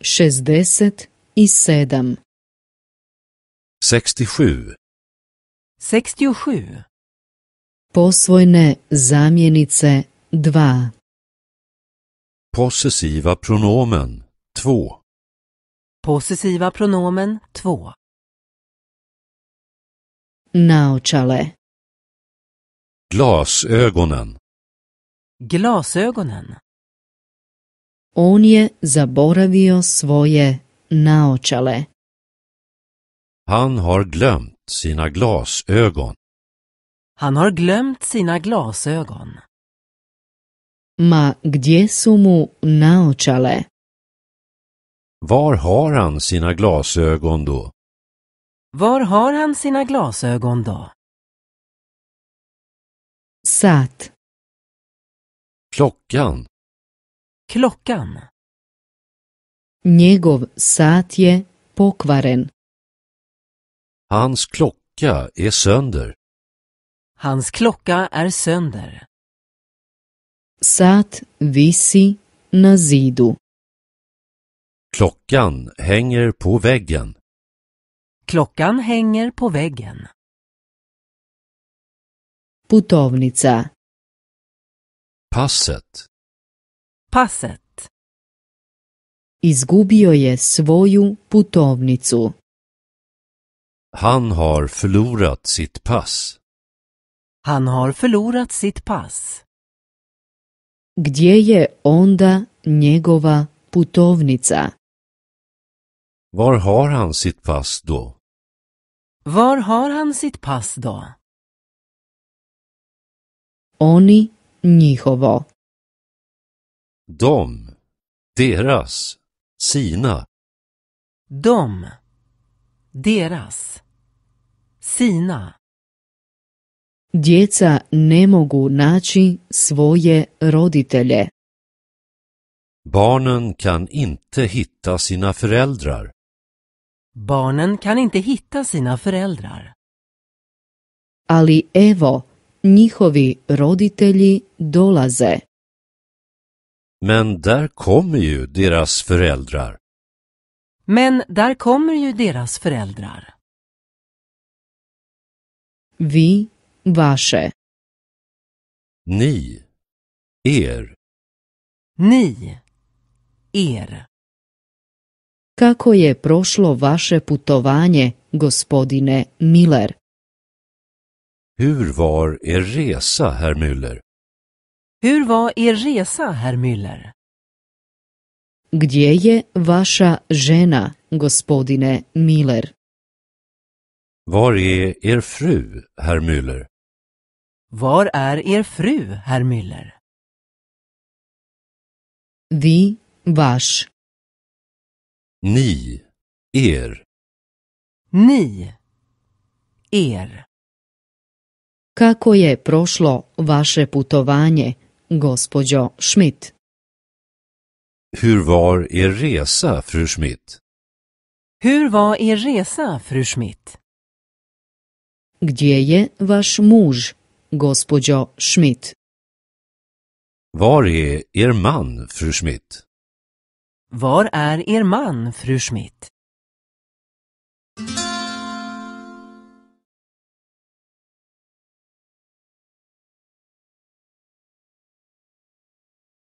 67. 67. Posvojne zamjenice 2. Possessiva pronomen 2. Possessiva pronomen 2. Naočale. Glasögonen. Glasögonen. On je zaboravio svoje naočale. Han har glömt sina glasögon. Han har glömt sina glasögon. Ma gdje su mu naočale? Var har han sina glasögon då? Var har han sina glasögon då? Sat. Klockan. Klockan. Njegov sat je pokvaren. Hans klocka är sönder. Hans klocka är sönder. Sat visi na zidu. Klockan hänger på väggen. Klockan hänger på väggen. Putovnica. Passet. Passet. Izgubio je svoju putovnicu. Han har förlorat sitt pass. Han har förlorat sitt pass. Gdje je onda njegova putovnica? Var har han sitt pass då? Var har han sitt pass då? Oni njihovo. De, deras, sina. De, deras, sina. Djeca ne mogu naći svoje roditelje. Barnen kan inte hitta sina föräldrar. Barnen kan inte hitta sina föräldrar. Ali evo, njihovi roditelji dolaze. Men där kommer ju deras föräldrar. Men där kommer ju deras föräldrar. Vi, vaše. Ni, er. Ni, er. Kako je prošlo vaše putovanje, gospodine Miller? Hur var er resa, herr Müller? Hur var er resa, herr Müller? Gdje je vaša žena, gospodine Miller? Var är er fru, herr Müller? Var är er fru, herr Müller? Vi, vars. Ni, er. Ni, er. Kako je prošlo vaše putovanje, Gospođo Schmidt. Hur var er resa, fru Schmidt? Hur var er resa, fru Schmidt? Gdje je vaš muž, gospođo Schmidt? Var är er man, fru Schmidt? Var är er man, fru Schmidt?